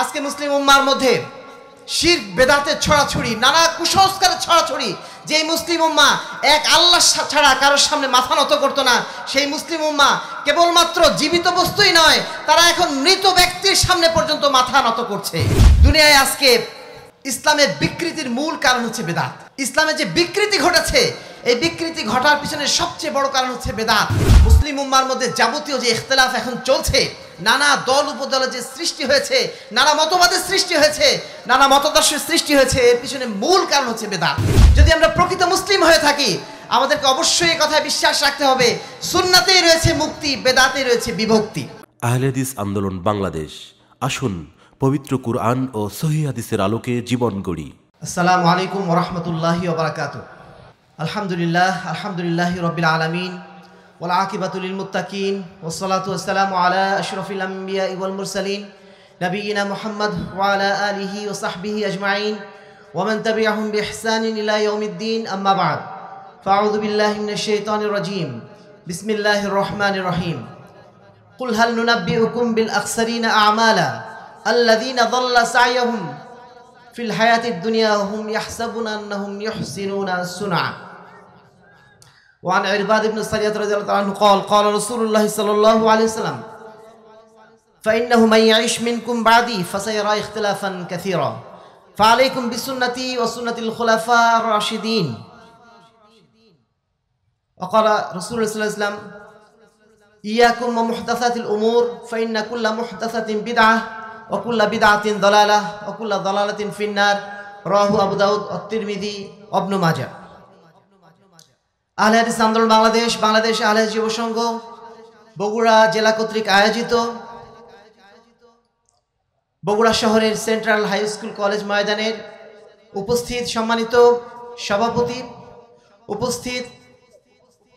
আজকে মুসলিম উম্মার মধ্যে শির বেদাতে ছড়াছড়ি নানা কুসংস্কারের ছড়াছড়ি যে মুসলিম উম্মা এক আল্লাহ ছাড়া কারোর সামনে মাথা নত করতো না সেই মুসলিম উম্মা কেবলমাত্র জীবিত বস্তুই নয় তারা এখন মৃত ব্যক্তির সামনে পর্যন্ত মাথা নত করছে দুনিয়ায় আজকে ইসলামের বিকৃতির মূল কারণ হচ্ছে বেদাত ইসলামের যে বিকৃতি ঘটেছে এই বিকৃতি ঘটার পিছনে সবচেয়ে বড় কারণ হচ্ছে বেদাত মুসলিম উম্মার মধ্যে যাবতীয় যে ইখতলাফ এখন চলছে নানা দল উপদল যে সৃষ্টি হয়েছে নানা মতবাদের সৃষ্টি হয়েছে নানা মতদর্শের সৃষ্টি হয়েছে এর পিছনে মূল কারণ হচ্ছে বেদাত যদি আমরা প্রকৃত মুসলিম হয়ে থাকি আমাদেরকে অবশ্যই কথায় বিশ্বাস রাখতে হবে সুন্নাতেই রয়েছে মুক্তি বেদাতেই রয়েছে বিভক্তি আহলেদিস আন্দোলন বাংলাদেশ আসুন পবিত্র কুরআন ও সহি হাদিসের আলোকে জীবন গড়ি আসসালামু আলাইকুম ওরহমতুল্লাহি ওবরাকাতুহ الحمد لله الحمد لله رب العالمين والعاقبة للمتقين والصلاة والسلام على أشرف الأنبياء والمرسلين نبينا محمد وعلى آله وصحبه أجمعين ومن تبعهم بإحسان إلى يوم الدين أما بعد فأعوذ بالله من الشيطان الرجيم بسم الله الرحمن الرحيم قل هل ننبئكم بالأخسرين أعمالا الذين ضل سعيهم في الحياة الدنيا وهم يحسبون أنهم يحسنون صُنْعًا وعن عرباد بن الصليات رضي الله عنه قال قال رسول الله صلى الله عليه وسلم فإنه من يعيش منكم بعدي فسيرى اختلافا كثيرا فعليكم بسنتي وسنة الخلفاء الراشدين وقال رسول الله صلى الله عليه وسلم إياكم ومحدثات الأمور فإن كل محدثة بدعة وكل بدعة ضلالة وكل ضلالة في النار رواه أبو داود الترمذي وابن ماجه আহলে আন্দোলন বাংলাদেশ বাংলাদেশ আহলে যুবসংঘ বগুড়া জেলা কর্তৃক আয়োজিত বগুড়া শহরের সেন্ট্রাল হাই স্কুল কলেজ ময়দানের উপস্থিত সম্মানিত সভাপতি উপস্থিত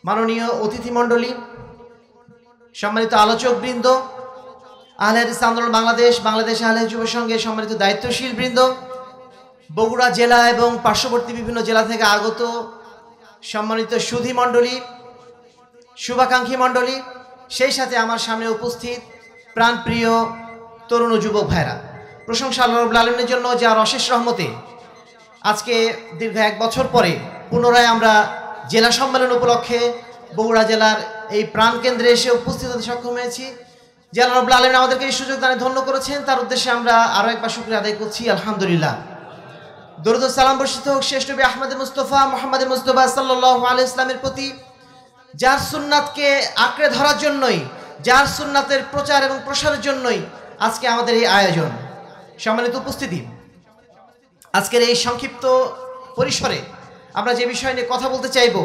মাননীয় অতিথিমণ্ডলী সম্মানিত আলোচক বৃন্দ হাদিস আন্দোলন বাংলাদেশ বাংলাদেশ আহলে যুবসংঘের সম্মানিত দায়িত্বশীল বৃন্দ বগুড়া জেলা এবং পার্শ্ববর্তী বিভিন্ন জেলা থেকে আগত সম্মানিত সুধি মণ্ডলী শুভাকাঙ্ক্ষী মণ্ডলী সেই সাথে আমার সামনে উপস্থিত প্রাণপ্রিয় তরুণ যুবক ভাইরা প্রশংসা আল্লাহরুল আলমের জন্য যার অশেষ রহমতে আজকে দীর্ঘ এক বছর পরে পুনরায় আমরা জেলা সম্মেলন উপলক্ষে বগুড়া জেলার এই প্রাণকেন্দ্রে এসে উপস্থিত হতে সক্ষম হয়েছি জেলা রবুল আলমিন আমাদেরকে এই সুযোগ দানে ধন্য করেছেন তার উদ্দেশ্যে আমরা আরও একবার শুক্রিয়া আদায় করছি আলহামদুলিল্লাহ দরুদ সালাম বর্ষিত হোক শেষ নবী আহমদ মুস্তফা মোহাম্মদ মুস্তফা সাল্লাহ আলি ইসলামের প্রতি যার সুন্নাতকে আঁকড়ে ধরার জন্যই যার সুন্নাতের প্রচার এবং প্রসারের জন্যই আজকে আমাদের এই আয়োজন সম্মানিত উপস্থিতি আজকের এই সংক্ষিপ্ত পরিসরে আমরা যে বিষয় নিয়ে কথা বলতে চাইব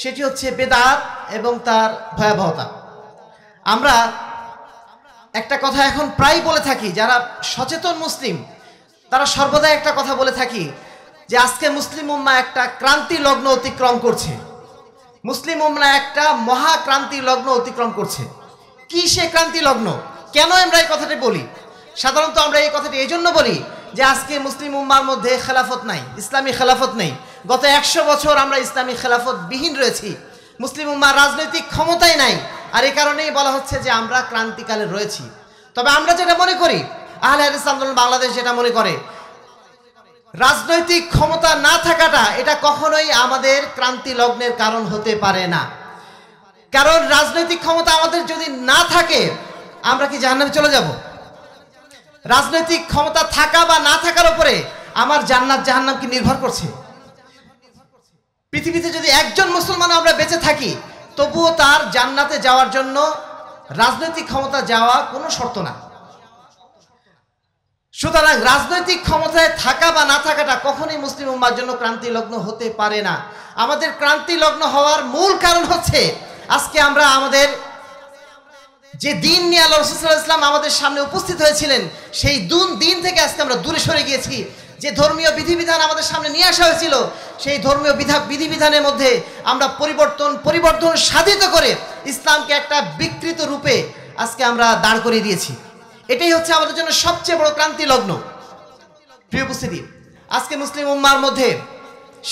সেটি হচ্ছে বেদাত এবং তার ভয়াবহতা আমরা একটা কথা এখন প্রায় বলে থাকি যারা সচেতন মুসলিম তারা সর্বদাই একটা কথা বলে থাকি যে আজকে মুসলিম উম্মা একটা ক্রান্তি লগ্ন অতিক্রম করছে মুসলিম উম্মা একটা মহা ক্রান্তি লগ্ন অতিক্রম করছে কি সে ক্রান্তি লগ্ন কেন আমরা এই কথাটি বলি সাধারণত আমরা এই কথাটি এই জন্য বলি যে আজকে মুসলিম উম্মার মধ্যে খেলাফত নাই ইসলামী খেলাফত নেই গত একশো বছর আমরা ইসলামী খেলাফত বিহীন রয়েছি মুসলিম উম্মার রাজনৈতিক ক্ষমতাই নাই আর এই কারণেই বলা হচ্ছে যে আমরা ক্রান্তিকালে রয়েছি তবে আমরা যেটা মনে করি আহলে হাদিস আন্দোলন বাংলাদেশ এটা মনে করে রাজনৈতিক ক্ষমতা না থাকাটা এটা কখনোই আমাদের ক্রান্তি লগ্নের কারণ হতে পারে না কারণ রাজনৈতিক ক্ষমতা আমাদের যদি না থাকে আমরা কি জাহান্নামে চলে যাব রাজনৈতিক ক্ষমতা থাকা বা না থাকার উপরে আমার জান্নাত জাহান্নাম কি নির্ভর করছে পৃথিবীতে যদি একজন মুসলমান আমরা বেঁচে থাকি তবুও তার জান্নাতে যাওয়ার জন্য রাজনৈতিক ক্ষমতা যাওয়া কোনো শর্ত না সুতরাং রাজনৈতিক ক্ষমতায় থাকা বা না থাকাটা কখনই মুসলিম উম্মার জন্য ক্রান্তি লগ্ন হতে পারে না আমাদের ক্রান্তি লগ্ন হওয়ার মূল কারণ হচ্ছে আজকে আমরা আমাদের যে দিন নিয়ে আল্লাহ রসুল্লাহ ইসলাম আমাদের সামনে উপস্থিত হয়েছিলেন সেই দুন দিন থেকে আজকে আমরা দূরে সরে গিয়েছি যে ধর্মীয় বিধিবিধান আমাদের সামনে নিয়ে আসা হয়েছিল সেই ধর্মীয় বিধা বিধিবিধানের মধ্যে আমরা পরিবর্তন পরিবর্তন সাধিত করে ইসলামকে একটা বিকৃত রূপে আজকে আমরা দাঁড় করিয়ে দিয়েছি এটাই হচ্ছে আমাদের জন্য সবচেয়ে বড় ক্রান্তি লগ্ন প্রিয় উপস্থিতি আজকে মুসলিম উম্মার মধ্যে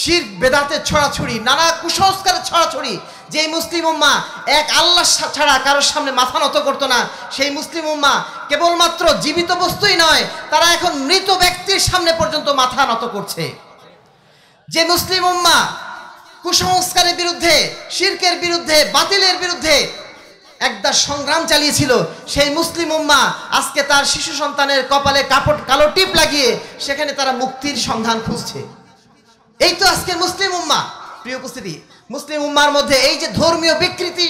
শির বেদাতে ছড়াছড়ি নানা কুসংস্কারের ছড়াছড়ি যেই মুসলিম উম্মা এক আল্লাহ ছাড়া কারোর সামনে মাথা নত করতো না সেই মুসলিম উম্মা কেবলমাত্র জীবিত বস্তুই নয় তারা এখন মৃত ব্যক্তির সামনে পর্যন্ত মাথা নত করছে যে মুসলিম উম্মা কুসংস্কারের বিরুদ্ধে শির্কের বিরুদ্ধে বাতিলের বিরুদ্ধে একদা সংগ্রাম চালিয়েছিল সেই মুসলিম উম্মা আজকে তার শিশু সন্তানের কপালে কাপড় কালো টিপ লাগিয়ে সেখানে তারা মুক্তির সন্ধান খুঁজছে এই তো আজকে মুসলিম উম্মা প্রিয় উপস্থিতি মুসলিম উম্মার মধ্যে এই যে ধর্মীয় বিকৃতি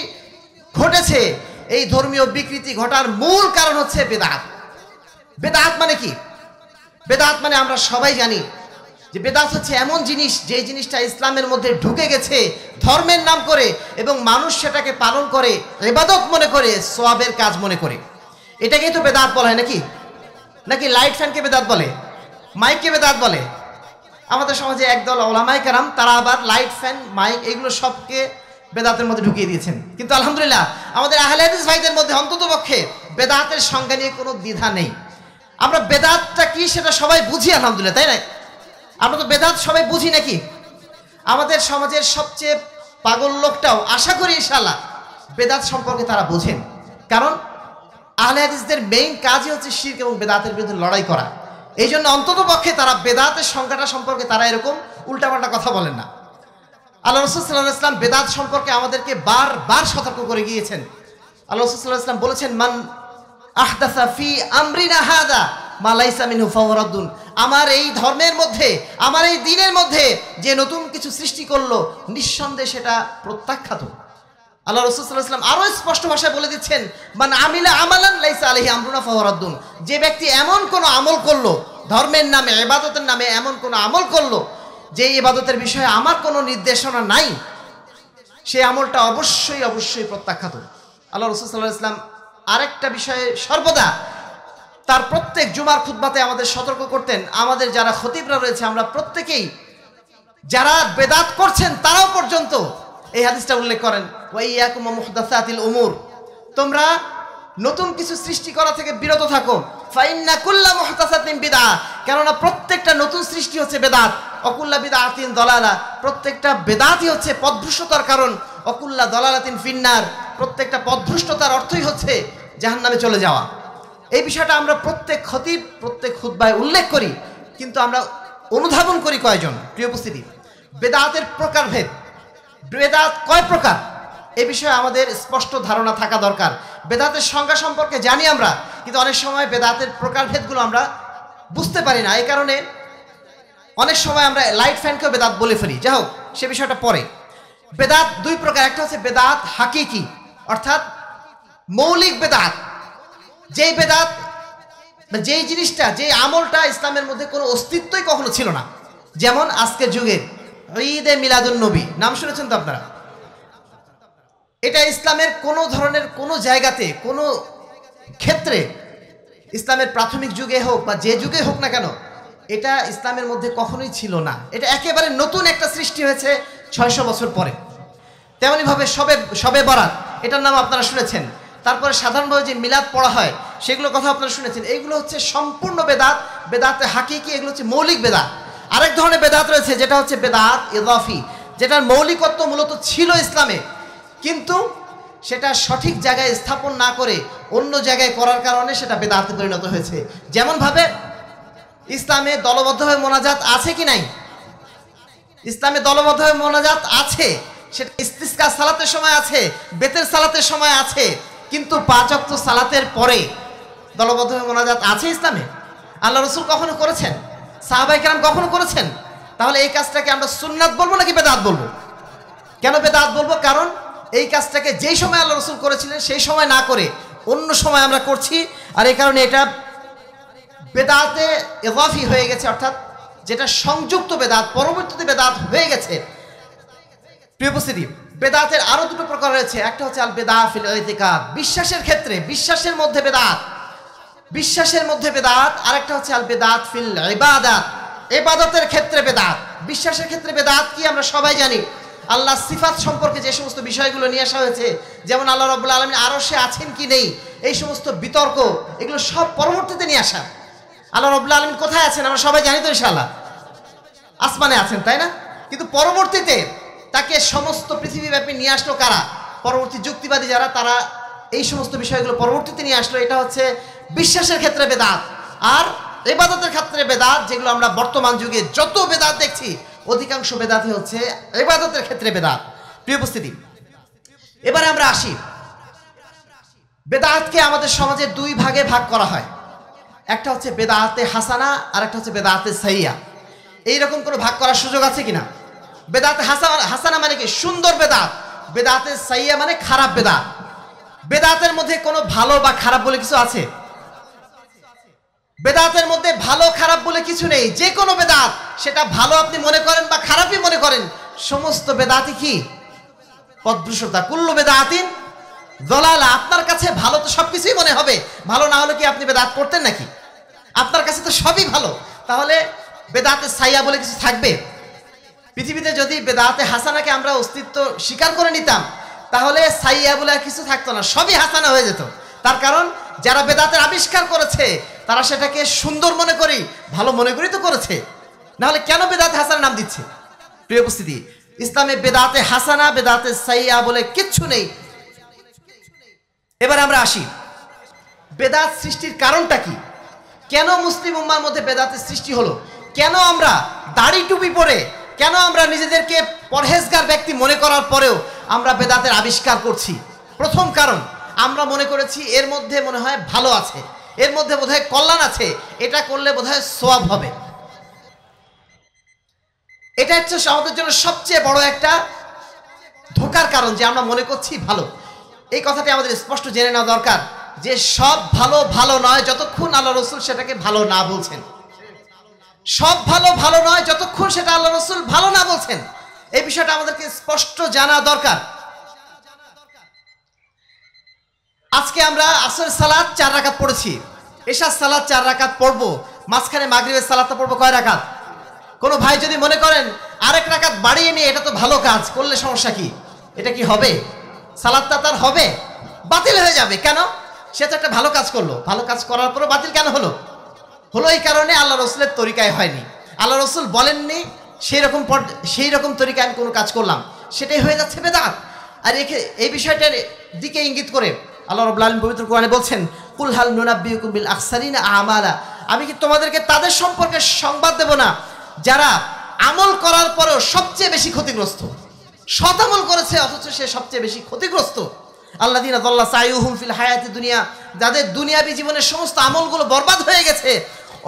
ঘটেছে এই ধর্মীয় বিকৃতি ঘটার মূল কারণ হচ্ছে বেদাত বেদাত মানে কি বেদাত মানে আমরা সবাই জানি যে বেদাত হচ্ছে এমন জিনিস যে জিনিসটা ইসলামের মধ্যে ঢুকে গেছে ধর্মের নাম করে এবং মানুষ সেটাকে পালন করে এবাদত মনে করে সোয়াবের কাজ মনে করে এটাকেই তো বেদাত বলা হয় নাকি নাকি লাইট ফ্যানকে বেদাত বলে মাইককে বেদাত বলে আমাদের সমাজে একদল ওলামাই কারাম তারা আবার লাইট ফ্যান মাইক এগুলো সবকে বেদাতের মধ্যে ঢুকিয়ে দিয়েছেন কিন্তু আলহামদুলিল্লাহ আমাদের আহলেদিস ভাইদের মধ্যে অন্তত পক্ষে বেদাতের সংজ্ঞা নিয়ে কোনো দ্বিধা নেই আমরা বেদাতটা কি সেটা সবাই বুঝি আলহামদুলিল্লাহ তাই না আমরা তো বেদাত সবাই বুঝি নাকি আমাদের সমাজের সবচেয়ে পাগল লোকটাও আশা করি ইনশাল্লাহ বেদাত সম্পর্কে তারা বোঝেন কারণ আহলে মেইন কাজই হচ্ছে শির্ক এবং বেদাতের বিরুদ্ধে লড়াই করা এই জন্য অন্তত পক্ষে তারা বেদাতের সংখ্যাটা সম্পর্কে তারা এরকম উল্টাপাল্টা কথা বলেন না আল্লাহ রসুল্লাহ ইসলাম বেদাত সম্পর্কে আমাদেরকে বারবার সতর্ক করে গিয়েছেন আল্লাহ রসুল্লাহ ইসলাম বলেছেন মান আহদাসা ফি আমরিনা হাদা মালাইসামিন হুফাহরাদ্দুন আমার এই ধর্মের মধ্যে আমার এই দিনের মধ্যে যে নতুন কিছু সৃষ্টি করলো নিঃসন্দেহে সেটা প্রত্যাখ্যাত আল্লাহ রসুলাম আরও স্পষ্ট ভাষায় বলে দিচ্ছেন মানে আমিলা আমালান লাইসা আলহি আমরুনা ফহরাদ্দুন যে ব্যক্তি এমন কোনো আমল করলো ধর্মের নামে এবাদতের নামে এমন কোনো আমল করল যে এবাদতের বিষয়ে আমার কোনো নির্দেশনা নাই সে আমলটা অবশ্যই অবশ্যই প্রত্যাখ্যাত আল্লাহ রসুল্লাহ ইসলাম আরেকটা বিষয়ে সর্বদা তার প্রত্যেক জুমার খুদ্বাতে আমাদের সতর্ক করতেন আমাদের যারা খতিবরা রয়েছে আমরা প্রত্যেকেই যারা বেদাত করছেন তারাও পর্যন্ত এই হাদিসটা উল্লেখ করেন ওয়াইয়াকুম মুহদাসাতিল উমুর তোমরা নতুন কিছু সৃষ্টি করা থেকে বিরত থাকো ফাইন্না কুল্লা মুহতাসাতিন বিদা কেননা প্রত্যেকটা নতুন সৃষ্টি হচ্ছে বেদাত অকুল্লা বিদা আতিন দলালা প্রত্যেকটা বেদাতই হচ্ছে পদভ্রষ্টতার কারণ অকুল্লা দলালাতিন ফিন্নার প্রত্যেকটা পদভ্রষ্টতার অর্থই হচ্ছে নামে চলে যাওয়া এই বিষয়টা আমরা প্রত্যেক ক্ষতি প্রত্যেক খুদ্ায় উল্লেখ করি কিন্তু আমরা অনুধাবন করি কয়জন প্রিয় উপস্থিতি বেদাতের প্রকারভেদ বেদাত কয় প্রকার এ বিষয়ে আমাদের স্পষ্ট ধারণা থাকা দরকার বেদাতের সংজ্ঞা সম্পর্কে জানি আমরা কিন্তু অনেক সময় বেদাতের প্রকারভেদগুলো আমরা বুঝতে পারি না এই কারণে অনেক সময় আমরা লাইট ফ্যানকেও বেদাত বলে ফেলি যাই হোক সে বিষয়টা পরে বেদাত দুই প্রকার একটা হচ্ছে বেদাত হাকিকি অর্থাৎ মৌলিক বেদাত যেই বেদাত যেই জিনিসটা যেই আমলটা ইসলামের মধ্যে কোনো অস্তিত্বই কখনো ছিল না যেমন আজকের যুগে ঈদ এ মিলাদুল নবী নাম শুনেছেন তো আপনারা এটা ইসলামের কোনো ধরনের কোনো জায়গাতে কোনো ক্ষেত্রে ইসলামের প্রাথমিক যুগে হোক বা যে যুগে হোক না কেন এটা ইসলামের মধ্যে কখনোই ছিল না এটা একেবারে নতুন একটা সৃষ্টি হয়েছে ছয়শো বছর পরে তেমনিভাবে সবে সবে বরাত এটার নাম আপনারা শুনেছেন তারপরে সাধারণভাবে যে মিলাদ পড়া হয় সেগুলো কথা আপনারা শুনেছেন এইগুলো হচ্ছে সম্পূর্ণ বেদাত বেদাতে হাকিকি এগুলো হচ্ছে মৌলিক বেদাত আরেক ধরনের বেদাত রয়েছে যেটা হচ্ছে বেদাত ইদাফি যেটার মৌলিকত্ব মূলত ছিল ইসলামে কিন্তু সেটা সঠিক জায়গায় স্থাপন না করে অন্য জায়গায় করার কারণে সেটা বেদাতে পরিণত হয়েছে যেমনভাবে ইসলামে দলবদ্ধভাবে মোনাজাত আছে কি নাই ইসলামে দলবদ্ধভাবে মোনাজাত আছে সেটা ইস্তিস্কা সালাতের সময় আছে বেতের সালাতের সময় আছে কিন্তু পাঁচ অক্ত সালাতের পরে দলবদ্ধ মোনাজাত আছে ইসলামে আল্লাহ রসুল কখনো করেছেন সাহাবাই কেরাম কখনো করেছেন তাহলে এই কাজটাকে আমরা সুন্নাত বলবো নাকি বেদাত বলবো কেন বেদাত বলবো কারণ এই কাজটাকে যেই সময় আল্লাহ রসুল করেছিলেন সেই সময় না করে অন্য সময় আমরা করছি আর এই কারণে এটা বেদাতে এগাফি হয়ে গেছে অর্থাৎ যেটা সংযুক্ত বেদাত পরবর্তীতে বেদাত হয়ে গেছে প্রিয় উপস্থিতি বেদাতের আরো দুটো প্রকার রয়েছে একটা হচ্ছে আল বেদা ফিল ইতিকাদ বিশ্বাসের ক্ষেত্রে বিশ্বাসের মধ্যে বেদাত বিশ্বাসের মধ্যে বেদাত আরেকটা হচ্ছে আল বেদাত ফিল ইবাদাত ইবাদতের ক্ষেত্রে বেদাত বিশ্বাসের ক্ষেত্রে বেদাত কি আমরা সবাই জানি আল্লাহ সিফাত সম্পর্কে যে সমস্ত বিষয়গুলো নিয়ে আসা হয়েছে যেমন আল্লাহ রবুল্লা আলমিন আরও সে আছেন কি নেই এই সমস্ত বিতর্ক এগুলো সব পরবর্তীতে নিয়ে আসা আল্লাহ রবুল্লা আলমিন কোথায় আছেন আমরা সবাই জানি তো ইনশাআল্লাহ আসমানে আছেন তাই না কিন্তু পরবর্তীতে তাকে সমস্ত পৃথিবীব্যাপী নিয়ে আসলো কারা পরবর্তী যুক্তিবাদী যারা তারা এই সমস্ত বিষয়গুলো পরবর্তীতে নিয়ে আসলো এটা হচ্ছে বিশ্বাসের ক্ষেত্রে বেদাত আর এবাদতের ক্ষেত্রে বেদাত যেগুলো আমরা বর্তমান যুগে যত বেদাত দেখছি অধিকাংশ বেদাতে হচ্ছে এবাদতের ক্ষেত্রে বেদাত প্রিয় উপস্থিতি এবারে আমরা আসি বেদাতকে আমাদের সমাজে দুই ভাগে ভাগ করা হয় একটা হচ্ছে বেদাতে হাসানা আর একটা হচ্ছে বেদাতে সাইয়া এইরকম কোনো ভাগ করার সুযোগ আছে কিনা বেদাত হাসান হাসানা মানে কি সুন্দর বেদাত বেদাতের সাইয়া মানে খারাপ বেদাত বেদাতের মধ্যে কোনো ভালো বা খারাপ বলে কিছু আছে বেদাতের মধ্যে ভালো খারাপ বলে কিছু নেই যে কোনো বেদাত সেটা ভালো আপনি মনে করেন বা খারাপই মনে করেন সমস্ত বেদাতি কি পদ্রুষতা কুল্ল বেদাতিন দলালা আপনার কাছে ভালো তো সব কিছুই মনে হবে ভালো না হলে কি আপনি বেদাত করতেন নাকি আপনার কাছে তো সবই ভালো তাহলে বেদাতের সাইয়া বলে কিছু থাকবে পৃথিবীতে যদি বেদাতে হাসানাকে আমরা অস্তিত্ব স্বীকার করে নিতাম তাহলে সাইয়া বলে কিছু থাকতো না সবই হাসানা হয়ে যেত তার কারণ যারা বেদাতের আবিষ্কার করেছে তারা সেটাকে সুন্দর মনে করি ভালো মনে করি তো করেছে নাহলে কেন বেদাতে হাসানা নাম দিচ্ছে প্রিয় উপস্থিতি ইসলামে বেদাতে হাসানা বেদাতে সাইয়া বলে কিচ্ছু নেই এবার আমরা আসি বেদাত সৃষ্টির কারণটা কি কেন মুসলিম উম্মার মধ্যে বেদাতের সৃষ্টি হলো কেন আমরা দাড়ি টুপি পরে কেন আমরা নিজেদেরকে পরহেজগার ব্যক্তি মনে করার পরেও আমরা বেদাতের আবিষ্কার করছি প্রথম কারণ আমরা মনে করেছি এর মধ্যে মনে হয় ভালো আছে এর মধ্যে বোধহয় কল্যাণ আছে এটা করলে বোধহয় সোয়াব হবে এটা হচ্ছে আমাদের জন্য সবচেয়ে বড় একটা ধোকার কারণ যে আমরা মনে করছি ভালো এই কথাটি আমাদের স্পষ্ট জেনে নেওয়া দরকার যে সব ভালো ভালো নয় যতক্ষণ আল্লাহ রসুল সেটাকে ভালো না বলছেন সব ভালো ভালো নয় যতক্ষণ সেটা আল্লাহ রসুল ভালো না বলছেন এই বিষয়টা আমাদেরকে স্পষ্ট জানা দরকার আজকে আমরা আসর সালাদ চার রাকাত পড়েছি এশার সালাদ চার রাকাত পড়বো মাঝখানে মাগরীবের সালাদটা পড়বো কয় রাখাত কোনো ভাই যদি মনে করেন আরেক রাকাত বাড়িয়ে নিয়ে এটা তো ভালো কাজ করলে সমস্যা কি এটা কি হবে সালাদটা তার হবে বাতিল হয়ে যাবে কেন সে তো একটা ভালো কাজ করলো ভালো কাজ করার পরও বাতিল কেন হলো হলো এই কারণে আল্লাহ রসুলের তরিকায় হয়নি আল্লাহ রসুল বলেননি সেই রকম সেই রকম তরিকায় আমি কোনো কাজ করলাম সেটাই হয়ে যাচ্ছে বেদাত আর একে এই বিষয়টার দিকে ইঙ্গিত করে আল্লাহ রব আলম পবিত্র কুমারে বলছেন কুলহাল হাল নুনাব্বিউকুমিল আকসারিনা আমালা আমি কি তোমাদেরকে তাদের সম্পর্কে সংবাদ দেব না যারা আমল করার পরেও সবচেয়ে বেশি ক্ষতিগ্রস্ত সত আমল করেছে অথচ সে সবচেয়ে বেশি ক্ষতিগ্রস্ত আল্লাহ দিন আদাল্লাহ সাইহুম ফিল হায়াতি দুনিয়া যাদের দুনিয়াবি জীবনের সমস্ত আমলগুলো বরবাদ হয়ে গেছে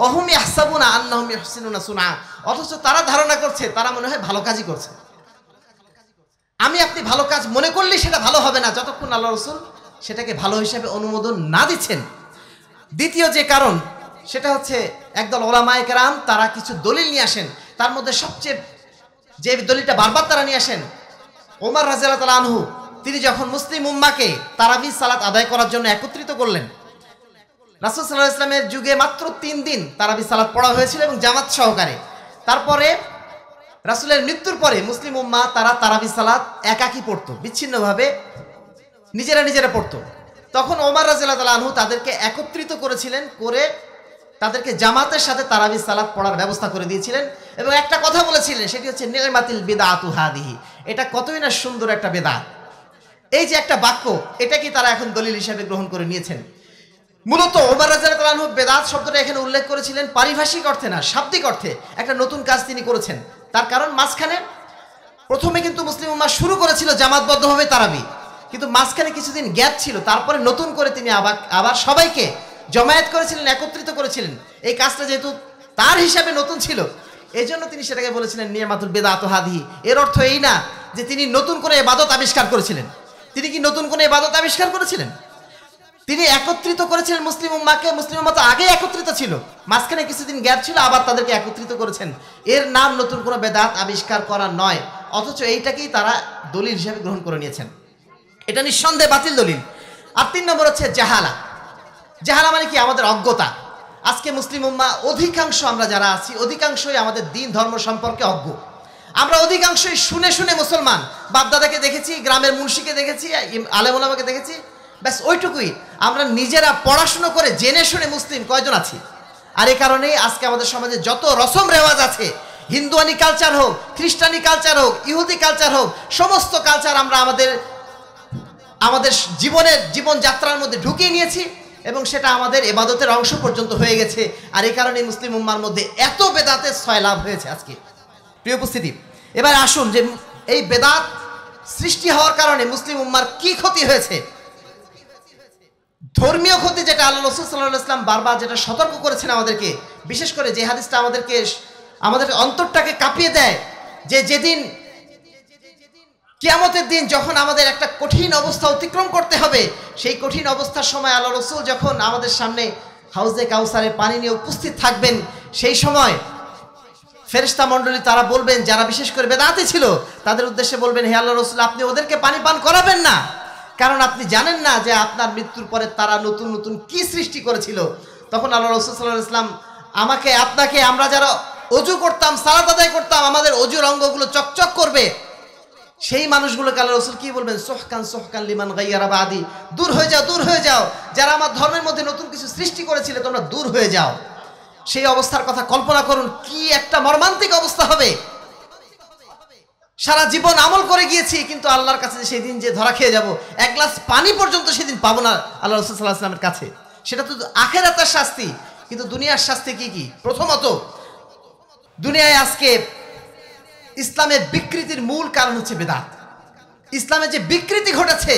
অহমি আহসাবুনা আন্নাহমি না সুনা অথচ তারা ধারণা করছে তারা মনে হয় ভালো কাজই করছে আমি আপনি ভালো কাজ মনে করলে সেটা ভালো হবে না যতক্ষণ আল্লাহ রসুল সেটাকে ভালো হিসেবে অনুমোদন না দিচ্ছেন দ্বিতীয় যে কারণ সেটা হচ্ছে একদল ওলামায়ক রাম তারা কিছু দলিল নিয়ে আসেন তার মধ্যে সবচেয়ে যে দলিলটা বারবার তারা নিয়ে আসেন ওমর রাজিয়াল আনহু তিনি যখন মুসলিম উম্মাকে তারাবি সালাত আদায় করার জন্য একত্রিত করলেন রাসুল সাল্লাহ ইসলামের যুগে মাত্র তিন দিন তারাবি সালাদ পড়া হয়েছিল এবং জামাত সহকারে তারপরে রাসুলের মৃত্যুর পরে মুসলিম উম্মা তারা তারাবি সালাদ একাকি পড়ত বিচ্ছিন্নভাবে নিজেরা নিজেরা পড়তো তখন ওমার রাজিয়াল তাল আনহু তাদেরকে একত্রিত করেছিলেন করে তাদেরকে জামাতের সাথে তারাবি সালাদ পড়ার ব্যবস্থা করে দিয়েছিলেন এবং একটা কথা বলেছিলেন সেটি হচ্ছে নেমাতিল বেদা আতু হাদিহি এটা কতই না সুন্দর একটা বেদা এই যে একটা বাক্য এটা কি তারা এখন দলিল হিসাবে গ্রহণ করে নিয়েছেন মূলত ওমর রাজার কালানহ বেদাত শব্দটা এখানে উল্লেখ করেছিলেন পারিভাষিক অর্থে না শাব্দিক অর্থে একটা নতুন কাজ তিনি করেছেন তার কারণ মাঝখানে প্রথমে কিন্তু মুসলিম উম্মা শুরু করেছিল জামাতবদ্ধভাবে তারাবি কিন্তু মাঝখানে কিছুদিন গ্যাপ ছিল তারপরে নতুন করে তিনি আবার আবার সবাইকে জমায়েত করেছিলেন একত্রিত করেছিলেন এই কাজটা যেহেতু তার হিসাবে নতুন ছিল এই জন্য তিনি সেটাকে বলেছিলেন নিয়ামাতুল বেদাত হাদি এর অর্থ এই না যে তিনি নতুন করে এবাদত আবিষ্কার করেছিলেন তিনি কি নতুন কোনো এবাদত আবিষ্কার করেছিলেন তিনি একত্রিত করেছিলেন মুসলিম উম্মাকে মুসলিম উম্মা তো আগে একত্রিত ছিল মাঝখানে কিছুদিন গ্যাপ ছিল আবার তাদেরকে একত্রিত করেছেন এর নাম নতুন কোনো বেদাত আবিষ্কার করা নয় অথচ এইটাকেই তারা দলিল হিসেবে গ্রহণ করে নিয়েছেন এটা নিঃসন্দেহে বাতিল দলিল আর তিন নম্বর হচ্ছে জাহালা জাহালা মানে কি আমাদের অজ্ঞতা আজকে মুসলিম উম্মা অধিকাংশ আমরা যারা আছি অধিকাংশই আমাদের দিন ধর্ম সম্পর্কে অজ্ঞ আমরা অধিকাংশই শুনে শুনে মুসলমান বাপদাদাকে দেখেছি গ্রামের মুন্সিকে দেখেছি আলেমুলামাকে দেখেছি ব্যাস ওইটুকুই আমরা নিজেরা পড়াশুনো করে জেনে শুনে মুসলিম কয়জন আছি আর এ কারণেই আজকে আমাদের সমাজে যত রসম রেওয়াজ আছে হিন্দুয়ানি কালচার হোক খ্রিস্টানি কালচার হোক ইহুদি কালচার হোক সমস্ত কালচার আমরা আমাদের আমাদের জীবনের জীবনযাত্রার মধ্যে ঢুকিয়ে নিয়েছি এবং সেটা আমাদের এবাদতের অংশ পর্যন্ত হয়ে গেছে আর এই কারণে মুসলিম উম্মার মধ্যে এত বেদাতের ছয় লাভ হয়েছে আজকে প্রিয় উপস্থিতি এবার আসুন যে এই বেদাত সৃষ্টি হওয়ার কারণে মুসলিম উম্মার কি ক্ষতি হয়েছে ধর্মীয় ক্ষতি যেটা আল্লাহ রসুল সাল্লাহ ইসলাম বারবার যেটা সতর্ক করেছেন আমাদেরকে বিশেষ করে যে হাদিসটা আমাদেরকে আমাদের অন্তরটাকে কাঁপিয়ে দেয় যে যেদিন কিয়ামতের দিন যখন আমাদের একটা কঠিন অবস্থা অতিক্রম করতে হবে সেই কঠিন অবস্থার সময় আল্লাহ রসুল যখন আমাদের সামনে হাউজে কাউসারে পানি নিয়ে উপস্থিত থাকবেন সেই সময় ফেরিস্তা মণ্ডলী তারা বলবেন যারা বিশেষ করে বেদাতে ছিল তাদের উদ্দেশ্যে বলবেন হে আল্লাহ রসুল আপনি ওদেরকে পানি পান করাবেন না কারণ আপনি জানেন না যে আপনার মৃত্যুর পরে তারা নতুন নতুন কি সৃষ্টি করেছিল তখন আল্লাহ রসুল্লাহ ইসলাম আমাকে আপনাকে আমরা যারা অজু করতাম সারা দাদাই করতাম আমাদের অজুর অঙ্গগুলো চকচক করবে সেই মানুষগুলোকে আল্লাহ রসুল কি বলবেন সোহকান সোহকান লিমান গাইয়ারা বা আদি দূর হয়ে যাও দূর হয়ে যাও যারা আমার ধর্মের মধ্যে নতুন কিছু সৃষ্টি করেছিল তোমরা দূর হয়ে যাও সেই অবস্থার কথা কল্পনা করুন কি একটা মর্মান্তিক অবস্থা হবে সারা জীবন আমল করে গিয়েছি কিন্তু আল্লাহর কাছে সেদিন যে ধরা খেয়ে যাব এক গ্লাস পানি পর্যন্ত সেদিন পাবো না আল্লাহ রসুল সাল্লাহ আসলামের কাছে সেটা তো আতার শাস্তি কিন্তু দুনিয়ার শাস্তি কি কি প্রথমত দুনিয়ায় আজকে ইসলামের বিকৃতির মূল কারণ হচ্ছে বেদাত ইসলামের যে বিকৃতি ঘটেছে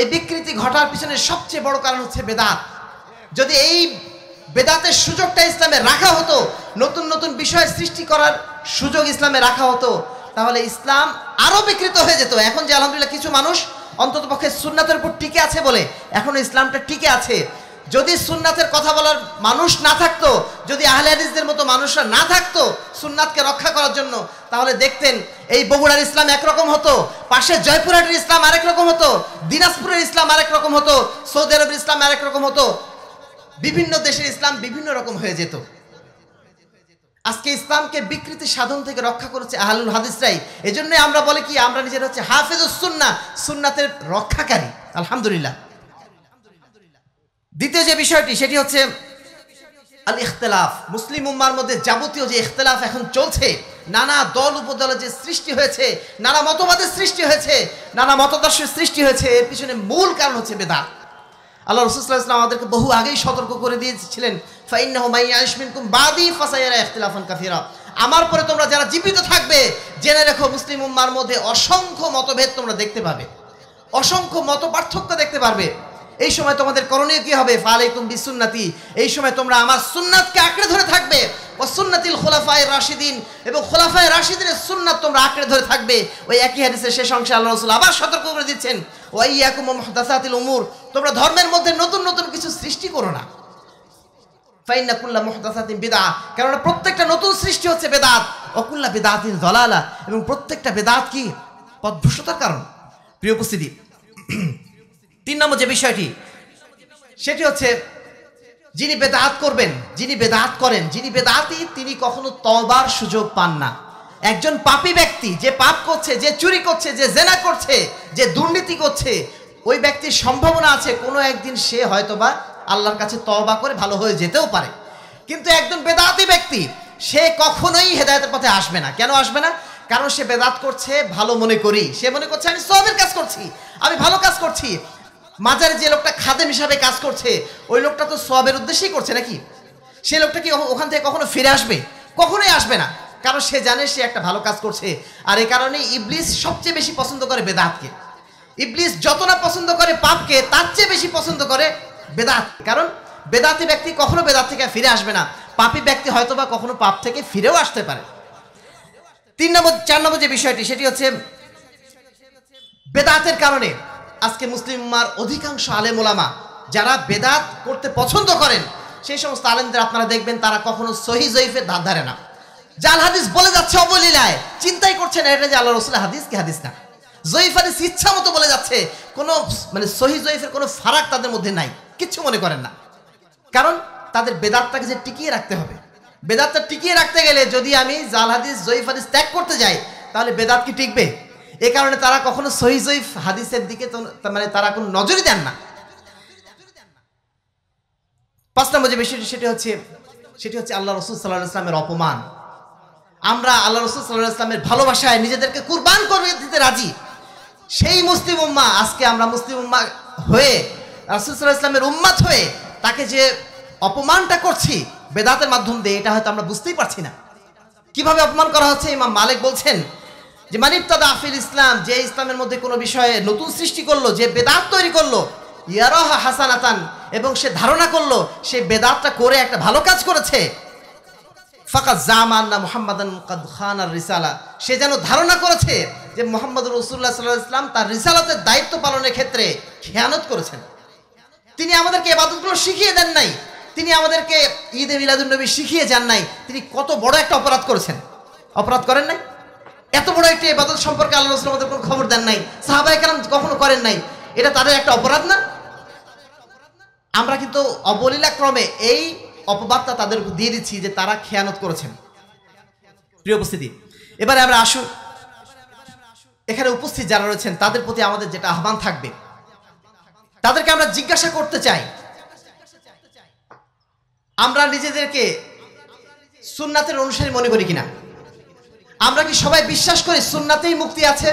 এই বিকৃতি ঘটার পিছনে সবচেয়ে বড় কারণ হচ্ছে বেদাত যদি এই বেদাতের সুযোগটা ইসলামে রাখা হতো নতুন নতুন বিষয় সৃষ্টি করার সুযোগ ইসলামে রাখা হতো তাহলে ইসলাম আরও বিকৃত হয়ে যেত এখন যে আলহামদুলিল্লাহ কিছু মানুষ অন্তত পক্ষে সুন্নাতের উপর টিকে আছে বলে এখন ইসলামটা টিকে আছে যদি সুন্নাতের কথা বলার মানুষ না থাকতো যদি আহলে হাদিসদের মতো মানুষরা না থাকতো সুন্নাতকে রক্ষা করার জন্য তাহলে দেখতেন এই বগুড়ার ইসলাম একরকম হতো পাশে জয়পুরহাটের ইসলাম আরেক রকম হতো দিনাজপুরের ইসলাম আরেক রকম হতো সৌদি আরবের ইসলাম আরেক রকম হতো বিভিন্ন দেশের ইসলাম বিভিন্ন রকম হয়ে যেত আজকে ইসলামকে বিকৃতি সাধন থেকে রক্ষা করেছে আহলুল হাদিসরাই এই জন্য আমরা বলে কি আমরা নিজের হচ্ছে হাফেজ সুন্না সুন্নাতের রক্ষাকারী আলহামদুলিল্লাহ দ্বিতীয় যে বিষয়টি সেটি হচ্ছে আল ইখতলাফ মুসলিম উম্মার মধ্যে যাবতীয় যে ইখতলাফ এখন চলছে নানা দল উপদলের যে সৃষ্টি হয়েছে নানা মতবাদের সৃষ্টি হয়েছে নানা মতাদর্শের সৃষ্টি হয়েছে এর পিছনে মূল কারণ হচ্ছে বেদা আল্লাহ রসুল্লাহ ইসলাম আমাদেরকে বহু আগেই সতর্ক করে দিয়েছিলেন বাদি আমার পরে তোমরা যারা জীবিত থাকবে জেনে রেখো মুসলিম উম্মার মধ্যে অসংখ্য মতভেদ তোমরা দেখতে পাবে অসংখ্য মত পার্থক্য দেখতে পারবে এই সময় তোমাদের করণীয় কি হবে ফালাইকুম বিসুন্নাতি এই সময় তোমরা আমার সুন্নাতকে আঁকড়ে ধরে থাকবে ও সুন্নাতিল খোলাফায় রাশিদিন এবং খোলাফায় রাশিদিনের সুন্নাত তোমরা আঁকড়ে ধরে থাকবে ওই একই হাদিসের শেষ অংশে আল্লাহ রসুল আবার সতর্ক করে দিচ্ছেন ওই দাসাতিল উমুর তোমরা ধর্মের মধ্যে নতুন নতুন কিছু সৃষ্টি করো না ফাইনাকুল্লা মোহদাসাতিন বেদা কেননা প্রত্যেকটা নতুন সৃষ্টি হচ্ছে বেদাত অকুল্লা বেদাতিন জলালা এবং প্রত্যেকটা বেদাত কি পদভ্রষ্টতার কারণ প্রিয় উপস্থিতি তিন নম্বর যে বিষয়টি সেটি হচ্ছে যিনি বেদাত করবেন যিনি বেদাত করেন যিনি বেদাতি তিনি কখনো তবার সুযোগ পান না একজন পাপী ব্যক্তি যে পাপ করছে যে চুরি করছে যে জেনা করছে যে দুর্নীতি করছে ওই ব্যক্তির সম্ভাবনা আছে কোনো একদিন সে হয়তোবা আল্লাহর কাছে তবা করে ভালো হয়ে যেতেও পারে কিন্তু একজন বেদাতি ব্যক্তি সে কখনোই হেদায়তের পথে আসবে না কেন আসবে না কারণ সে বেদাত করছে ভালো মনে করি সে মনে করছে আমি সবের কাজ করছি আমি ভালো কাজ করছি মাজারে যে লোকটা খাদেম হিসাবে কাজ করছে ওই লোকটা তো সবের উদ্দেশ্যেই করছে নাকি সে লোকটা কি ওখান থেকে কখনো ফিরে আসবে কখনোই আসবে না কারণ সে জানে সে একটা ভালো কাজ করছে আর এ কারণে ইবলিস সবচেয়ে বেশি পছন্দ করে বেদাতকে ইবলিস যত না পছন্দ করে পাপকে তার চেয়ে বেশি পছন্দ করে বেদাত কারণ বেদাতি ব্যক্তি কখনো বেদাত থেকে ফিরে আসবে না পাপি ব্যক্তি হয়তো বা কখনো পাপ থেকে ফিরেও আসতে পারে তিন নম্বর চার নম্বর যে বিষয়টি সেটি হচ্ছে বেদাতের কারণে আজকে মুসলিমার অধিকাংশ আলেম ওলামা যারা বেদাত করতে পছন্দ করেন সেই সমস্ত আলেমদের আপনারা দেখবেন তারা কখনো সহি জয়ীফের ধার ধারে না জাল হাদিস বলে যাচ্ছে অবলীলায় চিন্তাই করছেন এটা যে আল্লাহ রসুল হাদিস কি হাদিস না জয়ীফ হাদিস ইচ্ছা মতো বলে যাচ্ছে কোনো মানে সহি জয়ীফের কোনো ফারাক তাদের মধ্যে নাই কিছু মনে করেন না কারণ তাদের বেদাতটাকে যে টিকিয়ে রাখতে হবে বেদাতটা টিকিয়ে রাখতে গেলে যদি আমি জাল হাদিস জয়ীফ হাদিস ত্যাগ করতে যাই তাহলে বেদাত কি টিকবে এ কারণে তারা কখনো সহি জয়ীফ হাদিসের দিকে মানে তারা কোনো নজরই দেন না পাঁচ নম্বর যে বিষয়টি সেটি হচ্ছে সেটি হচ্ছে আল্লাহ রসুল সাল্লাহ ইসলামের অপমান আমরা আল্লাহ রসুল সাল্লাহ ইসলামের ভালোবাসায় নিজেদেরকে কুরবান করে দিতে রাজি সেই মুসলিম উম্মা আজকে আমরা মুসলিম উম্মা হয়ে রাসুলসাল্লাহ ইসলামের উম্মাত হয়ে তাকে যে অপমানটা করছি বেদাতের মাধ্যম দিয়ে এটা হয়তো আমরা বুঝতেই পারছি না কিভাবে অপমান করা হচ্ছে ইমাম মালিক বলছেন যে মানিব আফিল ইসলাম যে ইসলামের মধ্যে কোনো বিষয়ে নতুন সৃষ্টি করলো যে বেদাত তৈরি করলো ইয়ারহ হাসান আতান এবং সে ধারণা করলো সে বেদাতটা করে একটা ভালো কাজ করেছে ফাঁকা জামান্না মোহাম্মদ কাদ খান আর রিসালা সে যেন ধারণা করেছে যে মোহাম্মদ রসুল্লাহ সাল্লাহ ইসলাম তার রিসালাতের দায়িত্ব পালনের ক্ষেত্রে খেয়ানত করেছেন তিনি আমাদেরকে এবাদতগুলো শিখিয়ে দেন নাই তিনি আমাদেরকে ঈদে নবী শিখিয়ে যান নাই তিনি কত বড় একটা অপরাধ করেছেন অপরাধ করেন নাই এত বড় একটি এবাদত সম্পর্কে আল্লাহ রসুল আমাদের কোনো খবর দেন নাই সাহাবাহ কালাম কখনো করেন নাই এটা তাদের একটা অপরাধ না আমরা কিন্তু অবলীলাক্রমে এই অপবাদটা তাদের দিয়ে দিচ্ছি যে তারা খেয়ানত করেছেন প্রিয় উপস্থিতি এবারে আমরা আসুন এখানে উপস্থিত যারা রয়েছেন তাদের প্রতি আমাদের যেটা আহ্বান থাকবে তাদেরকে আমরা জিজ্ঞাসা করতে চাই আমরা নিজেদেরকে সুন্নাতের অনুসারী মনে করি কিনা আমরা কি সবাই বিশ্বাস করি সুন্নাতেই মুক্তি আছে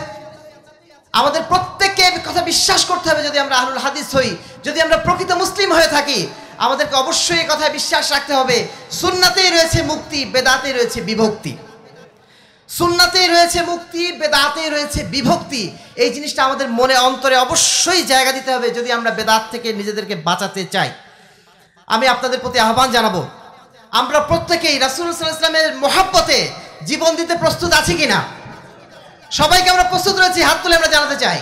আমাদের প্রত্যেককে কথা বিশ্বাস করতে হবে যদি আমরা আহুল হাদিস হই যদি আমরা প্রকৃত মুসলিম হয়ে থাকি আমাদেরকে অবশ্যই কথায় বিশ্বাস রাখতে হবে সুন্নাতেই রয়েছে মুক্তি বেদাতেই রয়েছে বিভক্তি সুন্নাতেই রয়েছে মুক্তি বেদাতেই রয়েছে বিভক্তি এই জিনিসটা আমাদের মনে অন্তরে অবশ্যই জায়গা দিতে হবে যদি আমরা বেদাত থেকে নিজেদেরকে বাঁচাতে চাই আমি আপনাদের প্রতি আহ্বান জানাবো আমরা প্রত্যেকেই রাসুল ইসলামের মহাব্বতে জীবন দিতে প্রস্তুত আছি কিনা সবাইকে আমরা প্রস্তুত রয়েছি হাত তুলে আমরা জানাতে চাই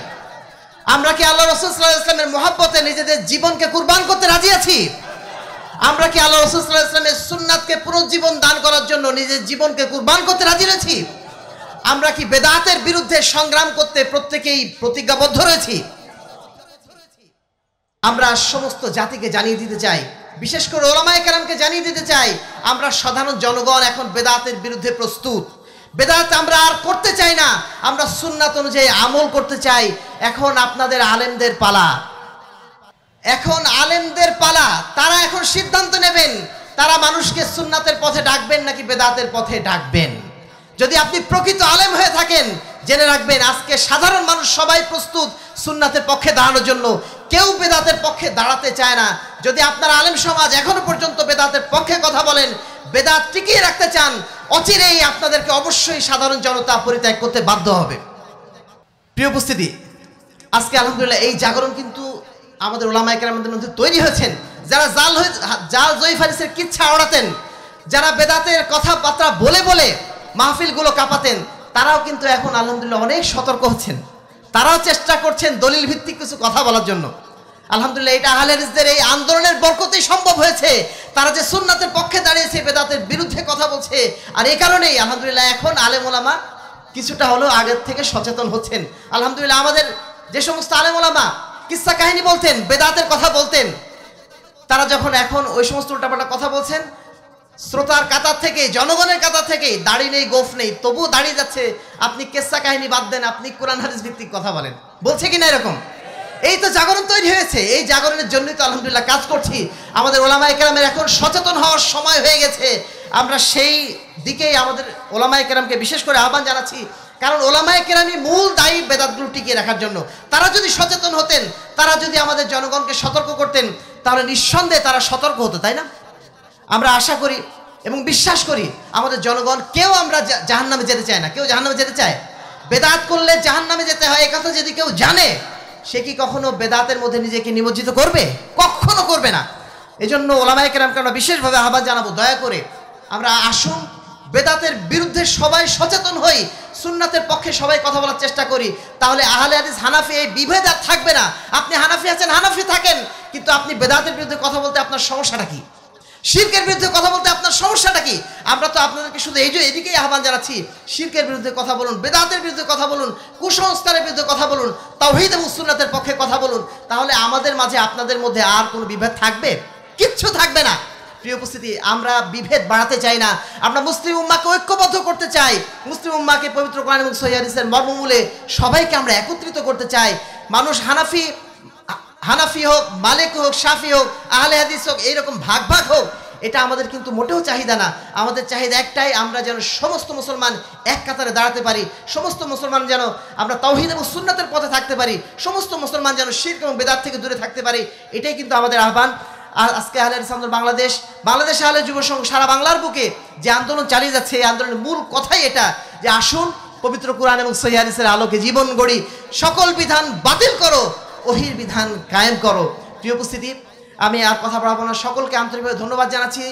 আমরা কি আল্লাহ রসুল সাল্লাহ ইসলামের মহাব্বতে নিজেদের জীবনকে কুরবান করতে রাজি আছি আমরা কি আল্লাহ ইসলামের সুন্নাতকে পুনর্জীবন দান করার জন্য নিজের জীবনকে কুরবান করতে রাজি রয়েছি আমরা কি বেদাতের বিরুদ্ধে সংগ্রাম করতে প্রত্যেকেই প্রতিজ্ঞাবদ্ধ রয়েছি আমরা সমস্ত জাতিকে জানিয়ে দিতে চাই বিশেষ করে ওলামায় কারামকে জানিয়ে দিতে চাই আমরা সাধারণ জনগণ এখন বেদাতের বিরুদ্ধে প্রস্তুত বেদাত আমরা আর করতে চাই না আমরা সুন্নাত অনুযায়ী আমল করতে চাই এখন আপনাদের আলেমদের পালা এখন আলেমদের পালা তারা এখন সিদ্ধান্ত নেবেন তারা মানুষকে সুন্নাতের পথে ডাকবেন নাকি বেদাতের পথে ডাকবেন যদি আপনি প্রকৃত আলেম হয়ে থাকেন জেনে রাখবেন আজকে সাধারণ মানুষ সবাই প্রস্তুত সুন্নাতের পক্ষে দাঁড়ানোর জন্য কেউ বেদাতের পক্ষে দাঁড়াতে চায় না যদি আপনার আলেম সমাজ এখনো পর্যন্ত বেদাতের পক্ষে কথা বলেন বেদাত টিকিয়ে রাখতে চান অচিরেই আপনাদেরকে অবশ্যই সাধারণ জনতা পরিত্যাগ করতে বাধ্য হবে প্রিয় উপস্থিতি আজকে আলহামদুলিল্লাহ এই জাগরণ কিন্তু আমাদের ওলামাইকার মধ্যে তৈরি হয়েছেন যারা জাল হয়ে জাল জয় ফারিসের কিচ্ছা ওড়াতেন যারা বেদাতের কথাবার্তা বলে বলে মাহফিলগুলো কাঁপাতেন তারাও কিন্তু এখন আলহামদুলিল্লাহ অনেক সতর্ক হচ্ছেন তারাও চেষ্টা করছেন দলিল ভিত্তিক কিছু কথা বলার জন্য আলহামদুলিল্লাহ এটা আহলেরিজদের এই আন্দোলনের বরকতেই সম্ভব হয়েছে তারা যে সুন্নাতের পক্ষে দাঁড়িয়েছে বেদাতের বিরুদ্ধে কথা বলছে আর এই কারণেই আলহামদুলিল্লাহ এখন আলেম ওলামা কিছুটা হলেও আগের থেকে সচেতন হচ্ছেন আলহামদুলিল্লাহ আমাদের যে সমস্ত আলেম ওলামা কিসা কাহিনী বলতেন বেদাতের কথা বলতেন তারা যখন এখন ওই সমস্ত উল্টাপাল্টা কথা বলছেন শ্রোতার কাতার থেকে জনগণের কাতার থেকে দাড়ি নেই গোফ নেই তবু দাঁড়িয়ে যাচ্ছে আপনি কেসা কাহিনী বাদ দেন আপনি কোরআন হারিস ভিত্তিক কথা বলেন বলছে কি না এরকম এই তো জাগরণ তৈরি হয়েছে এই জাগরণের জন্যই তো আলহামদুলিল্লাহ কাজ করছি আমাদের ওলামা একরামের এখন সচেতন হওয়ার সময় হয়ে গেছে আমরা সেই দিকেই আমাদের ওলামা একরামকে বিশেষ করে আহ্বান জানাচ্ছি কারণ ওলামায় কেরামি মূল দায়ী বেদাতগুলো টিকিয়ে রাখার জন্য তারা যদি সচেতন হতেন তারা যদি আমাদের জনগণকে সতর্ক করতেন তাহলে নিঃসন্দেহে তারা সতর্ক হতো তাই না আমরা আশা করি এবং বিশ্বাস করি আমাদের জনগণ কেউ আমরা জাহান নামে যেতে চায় না কেউ জাহান নামে যেতে চায় বেদাত করলে জাহান নামে যেতে হয় একথা যদি কেউ জানে সে কি কখনো বেদাতের মধ্যে নিজেকে নিমজ্জিত করবে কখনো করবে না এজন্য ওলামায় কেরামকে আমরা বিশেষভাবে আহ্বান জানাবো দয়া করে আমরা আসুন বেদাতের বিরুদ্ধে সবাই সচেতন হই সুন্নাতের পক্ষে সবাই কথা বলার চেষ্টা করি তাহলে আহলে হাদিস হানাফি এই বিভেদ আর থাকবে না আপনি হানাফি আছেন হানাফি থাকেন কিন্তু আপনি বেদাতের বিরুদ্ধে কথা বলতে আপনার সমস্যাটা কি শিরকের বিরুদ্ধে কথা বলতে আপনার সমস্যাটা কি আমরা তো আপনাদেরকে শুধু এই যে এদিকেই আহ্বান জানাচ্ছি শিরকের বিরুদ্ধে কথা বলুন বেদাতের বিরুদ্ধে কথা বলুন কুসংস্কারের বিরুদ্ধে কথা বলুন তাওহিদ এবং সুন্নাতের পক্ষে কথা বলুন তাহলে আমাদের মাঝে আপনাদের মধ্যে আর কোনো বিভেদ থাকবে কিচ্ছু থাকবে না প্রিয় উপস্থিতি আমরা বিভেদ বাড়াতে চাই না আমরা মুসলিম উম্মাকে ঐক্যবদ্ধ করতে চাই মুসলিম উম্মাকে পবিত্র কোরআন এবং সৈয়াদিসের মর্মমূলে সবাইকে আমরা একত্রিত করতে চাই মানুষ হানাফি হানাফি হোক মালিক হোক সাফি হোক আহলে হাদিস হোক এইরকম ভাগ ভাগ হোক এটা আমাদের কিন্তু মোটেও চাহিদা না আমাদের চাহিদা একটাই আমরা যেন সমস্ত মুসলমান এক কাতারে দাঁড়াতে পারি সমস্ত মুসলমান যেন আমরা তৌহিদ এবং সুন্নাতের পথে থাকতে পারি সমস্ত মুসলমান যেন শির এবং বেদার থেকে দূরে থাকতে পারি এটাই কিন্তু আমাদের আহ্বান আজকে আহলে ইসলামদের বাংলাদেশ বাংলাদেশ আহলে যুব সংঘ সারা বাংলার বুকে যে আন্দোলন চালিয়ে যাচ্ছে এই আন্দোলনের মূল কথাই এটা যে আসুন পবিত্র কোরআন এবং সৈয়াদিসের আলোকে জীবন গড়ি সকল বিধান বাতিল করো ওহির বিধান কায়েম করো প্রিয় উপস্থিতি আমি আর কথা বলাবো না সকলকে আন্তরিকভাবে ধন্যবাদ জানাচ্ছি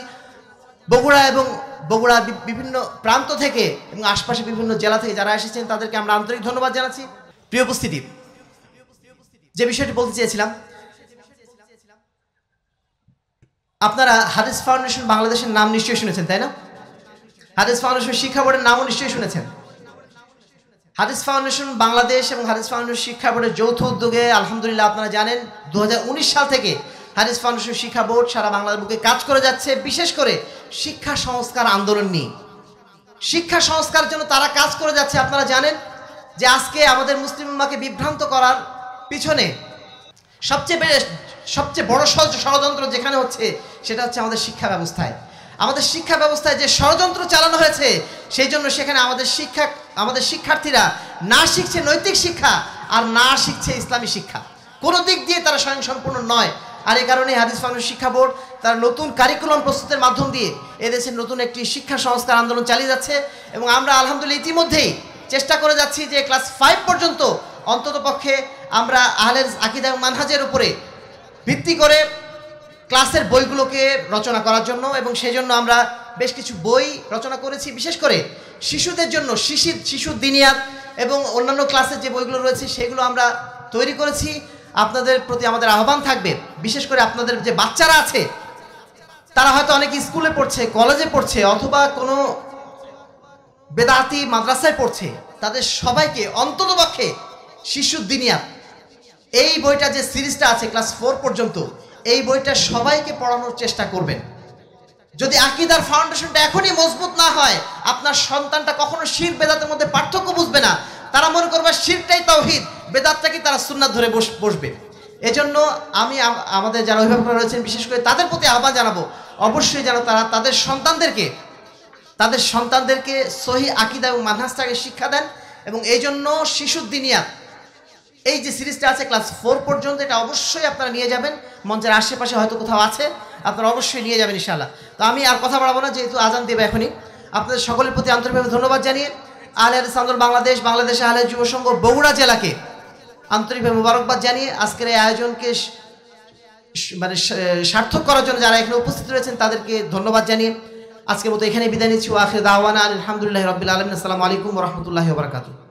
বগুড়া এবং বগুড়া বিভিন্ন প্রান্ত থেকে এবং আশপাশে বিভিন্ন জেলা থেকে যারা এসেছেন তাদেরকে আমরা আন্তরিক ধন্যবাদ জানাচ্ছি প্রিয় উপস্থিতি যে বিষয়টি বলতে চেয়েছিলাম আপনারা হাদিস ফাউন্ডেশন বাংলাদেশের নাম নিশ্চয়ই শুনেছেন তাই না হাদিস ফাউন্ডেশন শিক্ষা বোর্ডের নামও নিশ্চয়ই শুনেছেন হাদিস ফাউন্ডেশন বাংলাদেশ এবং হাদিস ফাউন্ডেশন শিক্ষা বোর্ডের যৌথ উদ্যোগে আলহামদুলিল্লাহ আপনারা জানেন দু সাল থেকে হাদিস ফাউন্ডেশন শিক্ষা বোর্ড সারা বাংলার বুকে কাজ করে যাচ্ছে বিশেষ করে শিক্ষা সংস্কার আন্দোলন নিয়ে শিক্ষা সংস্কারের জন্য তারা কাজ করে যাচ্ছে আপনারা জানেন যে আজকে আমাদের মুসলিমকে বিভ্রান্ত করার পিছনে সবচেয়ে সবচেয়ে বড় ষড়যন্ত্র যেখানে হচ্ছে সেটা হচ্ছে আমাদের শিক্ষা ব্যবস্থায় আমাদের শিক্ষা ব্যবস্থায় যে ষড়যন্ত্র চালানো হয়েছে সেই জন্য সেখানে আমাদের শিক্ষা আমাদের শিক্ষার্থীরা না শিখছে নৈতিক শিক্ষা আর না শিখছে ইসলামী শিক্ষা কোনো দিক দিয়ে তারা স্বয়ংসম্পূর্ণ নয় আর এই কারণে হাদিস মানুষ শিক্ষা বোর্ড তারা নতুন কারিকুলাম প্রস্তুতের মাধ্যম দিয়ে এদেশের নতুন একটি শিক্ষা সংস্কার আন্দোলন চালিয়ে যাচ্ছে এবং আমরা আলহামদুলিল্লাহ ইতিমধ্যেই চেষ্টা করে যাচ্ছি যে ক্লাস ফাইভ পর্যন্ত অন্ততপক্ষে আমরা আহলের আকিদা মানহাজের উপরে ভিত্তি করে ক্লাসের বইগুলোকে রচনা করার জন্য এবং সেই জন্য আমরা বেশ কিছু বই রচনা করেছি বিশেষ করে শিশুদের জন্য শিশির শিশু দিনিয়াত এবং অন্যান্য ক্লাসের যে বইগুলো রয়েছে সেগুলো আমরা তৈরি করেছি আপনাদের প্রতি আমাদের আহ্বান থাকবে বিশেষ করে আপনাদের যে বাচ্চারা আছে তারা হয়তো অনেক স্কুলে পড়ছে কলেজে পড়ছে অথবা কোনো বেদাতি মাদ্রাসায় পড়ছে তাদের সবাইকে অন্ততপক্ষে শিশু দিনিয়াত এই বইটা যে সিরিজটা আছে ক্লাস ফোর পর্যন্ত এই বইটা সবাইকে পড়ানোর চেষ্টা করবেন যদি আকিদার ফাউন্ডেশনটা এখনই মজবুত না হয় আপনার সন্তানটা কখনো শির বেদাতের মধ্যে পার্থক্য বুঝবে না তারা মনে করবে শিরটাই তাওহিদ বেদাতটাকে তারা সুন্নাত ধরে বসবে এজন্য আমি আমাদের যারা অভিভাবকরা রয়েছেন বিশেষ করে তাদের প্রতি আহ্বান জানাবো অবশ্যই যেন তারা তাদের সন্তানদেরকে তাদের সন্তানদেরকে সহি আকিদা এবং মানহাসটাকে শিক্ষা দেন এবং এই জন্য শিশুর দিনিয়া এই যে সিরিজটা আছে ক্লাস ফোর পর্যন্ত এটা অবশ্যই আপনারা নিয়ে যাবেন মঞ্চের আশেপাশে হয়তো কোথাও আছে আপনারা অবশ্যই নিয়ে যাবেন ইশাল্লাহ তো আমি আর কথা বাড়াবো না যেহেতু আজান দেবে এখনই আপনাদের সকলের প্রতি আন্তরিকভাবে ধন্যবাদ জানিয়ে আহলে আন্দোলন বাংলাদেশ বাংলাদেশে আহলে যুব সংঘ বগুড়া জেলাকে আন্তরিকভাবে মোবারকবাদ জানিয়ে আজকের এই আয়োজনকে মানে সার্থক করার জন্য যারা এখানে উপস্থিত রয়েছেন তাদেরকে ধন্যবাদ জানিয়ে আজকের মতো এখানে বিদায় নিচ্ছি আখির দাওয়ানা আলহামদুলিল্লাহ রবিল আলম আসসালামু আলাইকুম রহমতুল্লাহ বরাকাতুহ